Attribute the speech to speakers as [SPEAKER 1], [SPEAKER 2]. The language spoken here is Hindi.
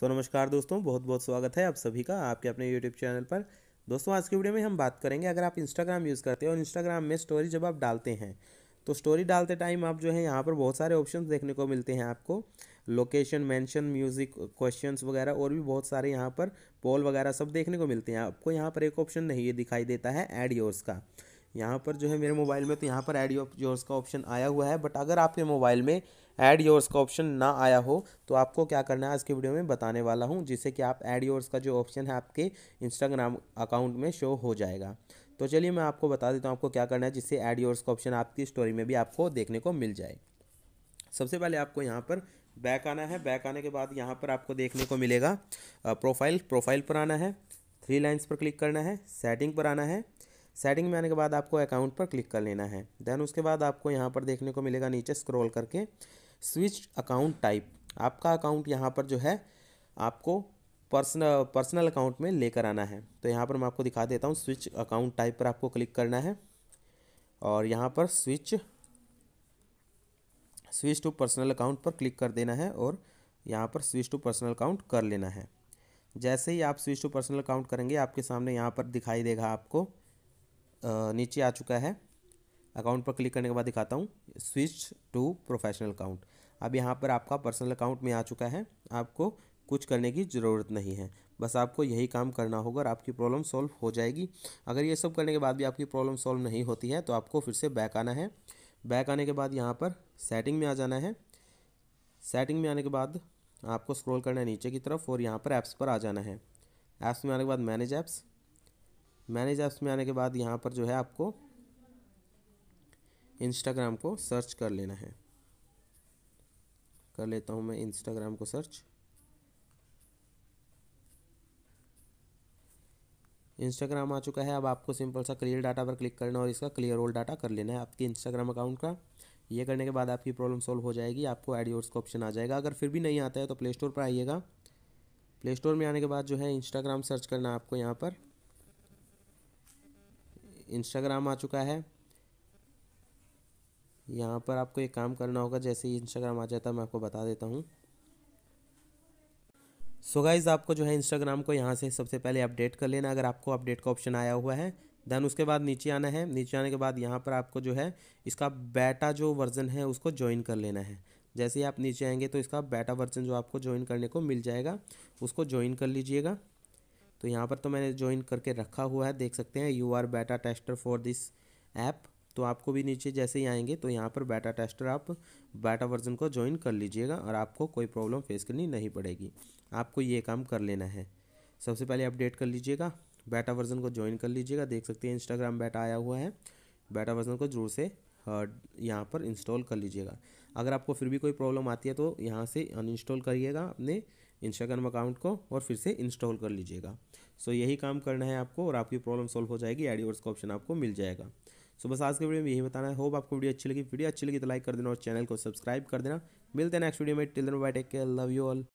[SPEAKER 1] सो so, नमस्कार दोस्तों बहुत बहुत स्वागत है आप सभी का आपके अपने यूट्यूब चैनल पर दोस्तों आज की वीडियो में हम बात करेंगे अगर आप इंस्टाग्राम यूज़ करते हैं और इंस्टाग्राम में स्टोरी जब आप डालते हैं तो स्टोरी डालते टाइम आप जो है यहाँ पर बहुत सारे ऑप्शन देखने को मिलते हैं आपको लोकेशन मैंशन म्यूज़िक क्वेश्चंस वगैरह और भी बहुत सारे यहाँ पर पोल वगैरह सब देखने को मिलते हैं आपको यहाँ पर एक ऑप्शन नहीं है दिखाई देता है एड योर्स का यहाँ पर जो है मेरे मोबाइल में तो यहाँ पर एड योर्स का ऑप्शन आया हुआ है बट अगर आपके मोबाइल में ऐड योर्स का ऑप्शन ना आया हो तो आपको क्या करना है आज की वीडियो में बताने वाला हूँ जिससे कि आप ऐड योर्स का जो ऑप्शन है आपके इंस्टाग्राम अकाउंट में शो हो जाएगा तो चलिए मैं आपको बता देता हूँ आपको क्या करना है जिससे ऐड योर्स का ऑप्शन आपकी स्टोरी में भी आपको देखने को मिल जाए सबसे पहले आपको यहाँ पर बैक आना है बैक आने के बाद यहाँ पर आपको देखने को मिलेगा प्रोफाइल प्रोफाइल पर आना है थ्री लाइन्स पर क्लिक करना है सेटिंग पर आना है सेटिंग में आने के बाद आपको अकाउंट पर क्लिक कर लेना है देन उसके बाद आपको यहाँ पर देखने को मिलेगा नीचे स्क्रॉल करके स्विच अकाउंट टाइप आपका अकाउंट यहाँ पर जो है आपको पर्सनल पर्सनल अकाउंट में लेकर आना है तो यहाँ पर मैं आपको दिखा देता हूँ स्विच अकाउंट टाइप पर आपको क्लिक करना है और यहाँ पर switch switch to personal account पर क्लिक कर देना है और यहाँ पर स्विच टू पर्सनल अकाउंट कर लेना है जैसे ही आप स्विच टू पर्सनल अकाउंट करेंगे आपके सामने यहाँ पर दिखाई देगा आपको नीचे आ चुका है अकाउंट पर क्लिक करने के बाद दिखाता हूँ स्विच टू प्रोफेशनल अकाउंट अब यहाँ पर आपका पर्सनल अकाउंट में आ चुका है आपको कुछ करने की ज़रूरत नहीं है बस आपको यही काम करना होगा और आपकी प्रॉब्लम सॉल्व हो जाएगी अगर ये सब करने के बाद भी आपकी प्रॉब्लम सॉल्व नहीं होती है तो आपको फिर से बैक आना है बैक आने के बाद यहाँ पर सेटिंग में आ जाना है सेटिंग में आने के बाद आपको स्क्रॉल करना है नीचे की तरफ और यहाँ पर ऐप्स पर आ जाना है ऐप्स में आने के बाद मैनेज ऐप्स मैनेज ऐप्स में आने के बाद यहाँ पर जो है आपको इंस्टाग्राम को सर्च कर लेना है कर लेता हूँ मैं इंस्टाग्राम को सर्च इंस्टाग्राम आ चुका है अब आपको सिंपल सा क्लियर डाटा पर क्लिक करना और इसका क्लियर ओल्ड डाटा कर लेना है आपके इंस्टाग्राम अकाउंट का ये करने के बाद आपकी प्रॉब्लम सॉल्व हो जाएगी आपको एडियोर्स का ऑप्शन आ जाएगा अगर फिर भी नहीं आता है तो प्ले स्टोर पर आइएगा प्ले स्टोर में आने के बाद जो है इंस्टाग्राम सर्च करना आपको यहाँ पर इंस्टाग्राम आ चुका है यहाँ पर आपको एक काम करना होगा जैसे ही इंस्टाग्राम आ जाता है मैं आपको बता देता हूँ सो गाइज़ आपको जो है इंस्टाग्राम को यहाँ से सबसे पहले अपडेट कर लेना अगर आपको अपडेट का ऑप्शन आया हुआ है देन उसके बाद नीचे आना है नीचे आने के बाद यहाँ पर आपको जो है इसका बैटा जो वर्जन है उसको ज्वाइन कर लेना है जैसे ही आप नीचे आएंगे तो इसका बैटा वर्जन जो आपको ज्वाइन करने को मिल जाएगा उसको ज्वाइन कर लीजिएगा तो यहाँ पर तो मैंने ज्वाइन करके रखा हुआ है देख सकते हैं you are beta tester for this app तो आपको भी नीचे जैसे ही आएंगे तो यहाँ पर बैटा टेस्टर आप बैटा वर्जन को ज्वाइन कर लीजिएगा और आपको कोई प्रॉब्लम फेस करनी नहीं पड़ेगी आपको ये काम कर लेना है सबसे पहले अपडेट कर लीजिएगा बैटा वर्जन को ज्वाइन कर लीजिएगा देख सकते हैं इंस्टाग्राम बैटा आया हुआ है बैटा वर्जन को जरूर से यहाँ पर इंस्टॉल कर लीजिएगा अगर आपको फिर भी कोई प्रॉब्लम आती है तो यहाँ से अनइंस्टॉल करिएगा अपने इंस्टाग्राम अकाउंट को और फिर से इंस्टॉल कर लीजिएगा सो यही काम करना है आपको और आपकी प्रॉब्लम सॉल्व हो जाएगी एडिवर्स का ऑप्शन आपको मिल जाएगा सो बस आज के वीडियो में यही बताना है होप आपको वीडियो अच्छी लगी वीडियो अच्छी लगी तो लाइक कर देना और चैनल को सब्सक्राइब कर देना मिलते हैं नेक्स्ट वीडियो में till then bye take care love you all